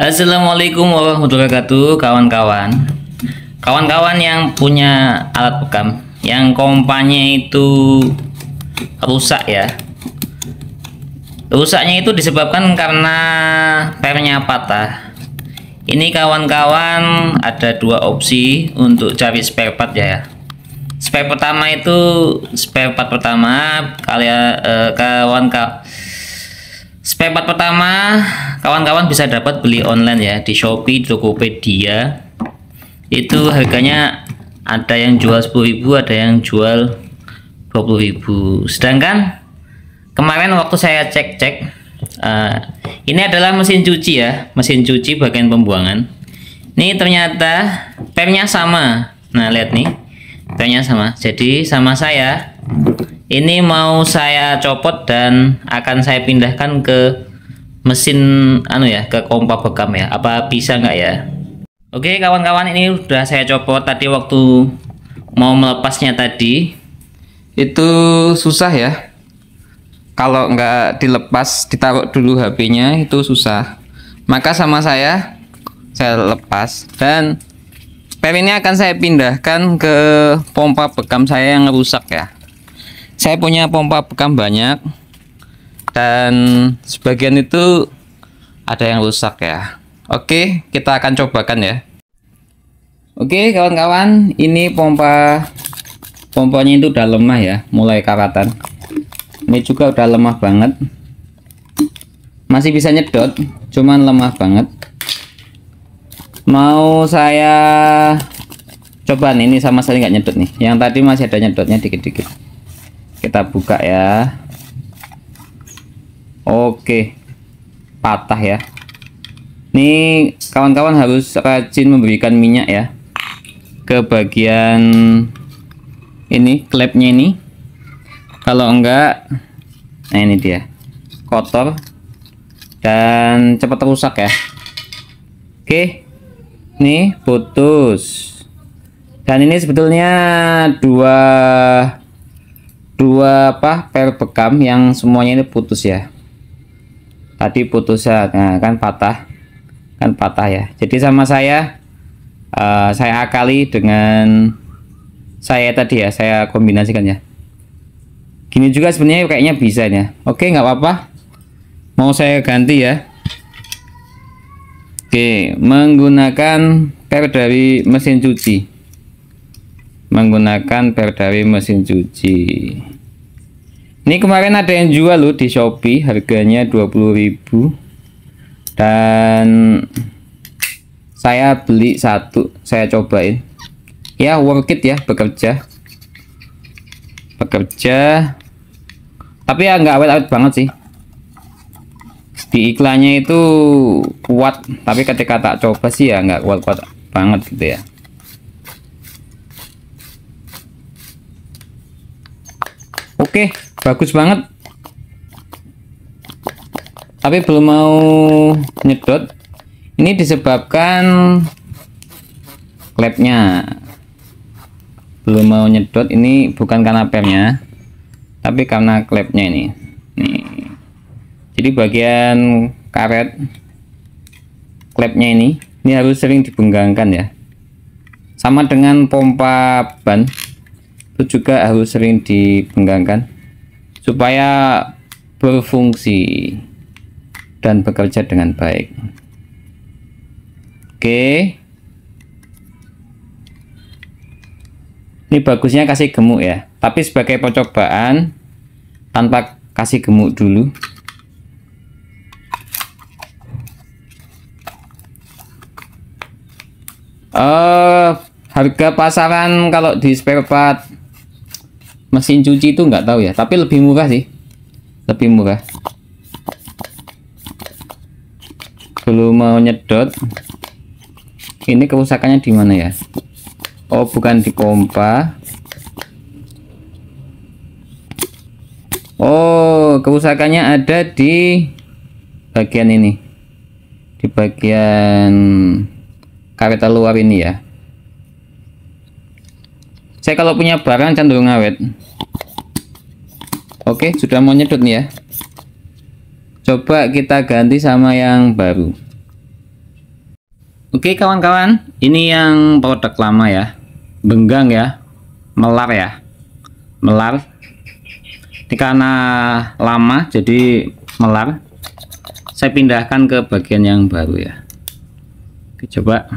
Assalamualaikum warahmatullahi wabarakatuh kawan-kawan Kawan-kawan yang punya alat pekam Yang kompanya itu rusak ya Rusaknya itu disebabkan karena pernya patah Ini kawan-kawan ada dua opsi untuk cari spare part ya Spare pertama itu spare part pertama kalian eh, kawan kawan Spare 4 pertama, kawan-kawan bisa dapat beli online ya di Shopee, Tokopedia. Itu harganya ada yang jual 10.000, ada yang jual 20.000. Sedangkan kemarin waktu saya cek-cek uh, ini adalah mesin cuci ya, mesin cuci bagian pembuangan. Ini ternyata pemnya sama. Nah, lihat nih. pemnya sama. Jadi sama saya ini mau saya copot dan akan saya pindahkan ke mesin anu ya ke kompa bekam ya apa bisa nggak ya oke kawan-kawan ini udah saya copot tadi waktu mau melepasnya tadi itu susah ya kalau nggak dilepas ditaruh dulu HP-nya itu susah maka sama saya saya lepas dan per ini akan saya pindahkan ke pompa bekam saya yang rusak ya saya punya pompa bekam banyak dan sebagian itu ada yang rusak ya oke kita akan cobakan ya oke kawan-kawan ini pompa pomponya itu udah lemah ya mulai karatan ini juga udah lemah banget masih bisa nyedot cuman lemah banget mau saya coba nih ini sama sekali nggak nyedot nih yang tadi masih ada nyedotnya dikit-dikit kita buka ya oke patah ya ini kawan-kawan harus rajin memberikan minyak ya ke bagian ini klepnya ini kalau enggak nah ini dia kotor dan cepat rusak ya oke ini putus dan ini sebetulnya dua dua apa per bekam yang semuanya ini putus ya tadi putus ya nah, kan patah kan patah ya jadi sama saya uh, saya akali dengan saya tadi ya saya kombinasikan ya gini juga sebenarnya kayaknya bisa ya oke nggak apa-apa mau saya ganti ya oke menggunakan per dari mesin cuci menggunakan perdawi mesin cuci ini kemarin ada yang jual loh di Shopee harganya 20.000 dan saya beli satu saya cobain ya work it ya bekerja bekerja tapi ya nggak awet-awet banget sih di iklannya itu kuat tapi ketika tak coba sih ya nggak kuat-kuat banget gitu ya Oke, bagus banget. Tapi belum mau nyedot. Ini disebabkan klepnya belum mau nyedot. Ini bukan karena pernya, tapi karena klepnya ini. Nih. Jadi bagian karet klepnya ini, ini harus sering dibenggangkan ya. Sama dengan pompa ban itu juga harus sering dipenggangkan supaya berfungsi dan bekerja dengan baik oke ini bagusnya kasih gemuk ya tapi sebagai percobaan tanpa kasih gemuk dulu uh, harga pasaran kalau di spare part mesin cuci itu nggak tahu ya tapi lebih murah sih lebih murah dulu mau nyedot ini kerusakannya di mana ya Oh bukan di pompa Oh kerusakannya ada di bagian ini di bagian kareta luar ini ya saya kalau punya barang cenderung awet oke sudah mau nyedot nih ya coba kita ganti sama yang baru oke kawan-kawan ini yang produk lama ya benggang ya melar ya melar ini karena lama jadi melar saya pindahkan ke bagian yang baru ya Oke, coba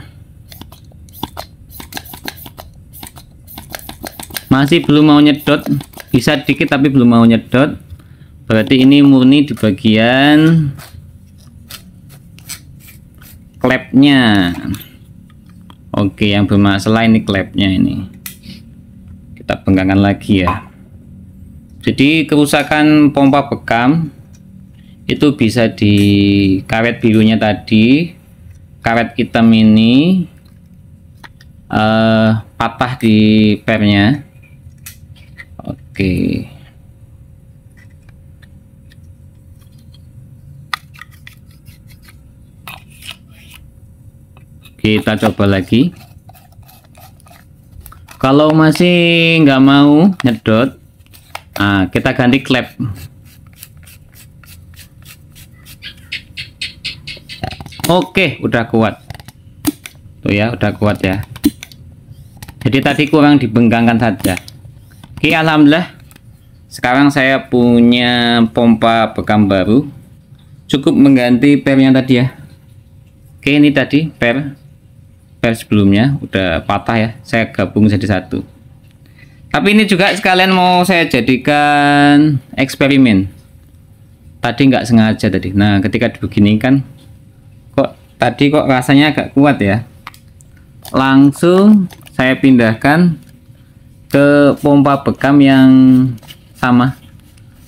masih belum mau nyedot bisa dikit tapi belum mau nyedot berarti ini murni di bagian klepnya oke yang bermasalah ini klepnya ini kita penggangan lagi ya jadi kerusakan pompa bekam itu bisa di karet birunya tadi karet hitam ini uh, patah di pernya Oke. Kita coba lagi. Kalau masih nggak mau nyedot, nah, kita ganti klep. Oke, udah kuat. Tuh ya, udah kuat ya. Jadi tadi kurang dibenggangkan saja. Oke, alhamdulillah. Sekarang saya punya pompa bekam baru. Cukup mengganti yang tadi ya. Oke, ini tadi per per sebelumnya udah patah ya. Saya gabung jadi satu. Tapi ini juga sekalian mau saya jadikan eksperimen. Tadi nggak sengaja tadi. Nah, ketika begini kan kok tadi kok rasanya agak kuat ya. Langsung saya pindahkan ke pompa bekam yang sama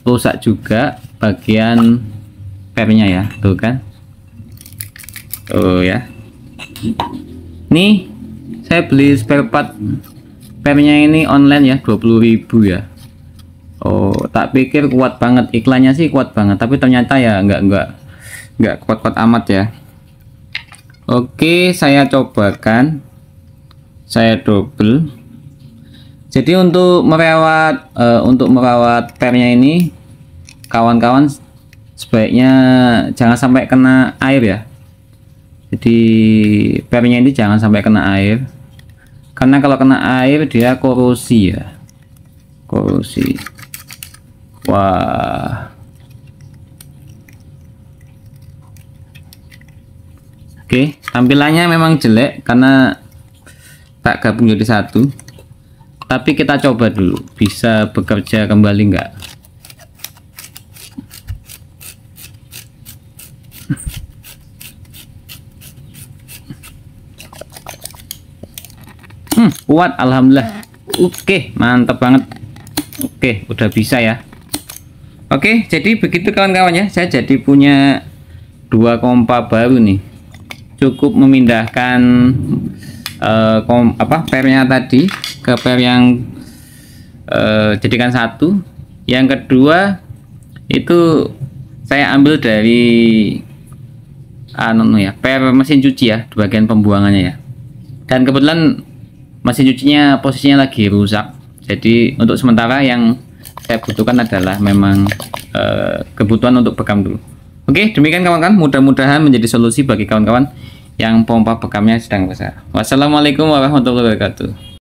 rusak juga bagian pernya ya tuh kan oh ya nih saya beli spare part pernya ini online ya 20.000 ya Oh tak pikir kuat banget iklannya sih kuat banget tapi ternyata ya enggak enggak enggak kuat-kuat amat ya Oke saya cobakan saya double jadi untuk merawat uh, untuk merawat pernya ini kawan-kawan sebaiknya jangan sampai kena air ya. Jadi pernya ini jangan sampai kena air. Karena kalau kena air dia korosi ya. Korosi. Wah. Oke, tampilannya memang jelek karena tak gabung jadi satu tapi kita coba dulu bisa bekerja kembali enggak hmm, kuat alhamdulillah oke mantap banget oke udah bisa ya oke jadi begitu kawan kawannya saya jadi punya dua kompa baru nih cukup memindahkan uh, kom, apa pernya tadi ke per yang uh, jadikan satu yang kedua itu saya ambil dari anu ya per mesin cuci ya di bagian pembuangannya ya dan kebetulan mesin cucinya posisinya lagi rusak jadi untuk sementara yang saya butuhkan adalah memang e, kebutuhan untuk bekam dulu oke demikian kawan-kawan mudah-mudahan menjadi solusi bagi kawan-kawan yang pompa bekamnya sedang besar. Wassalamualaikum warahmatullahi wabarakatuh.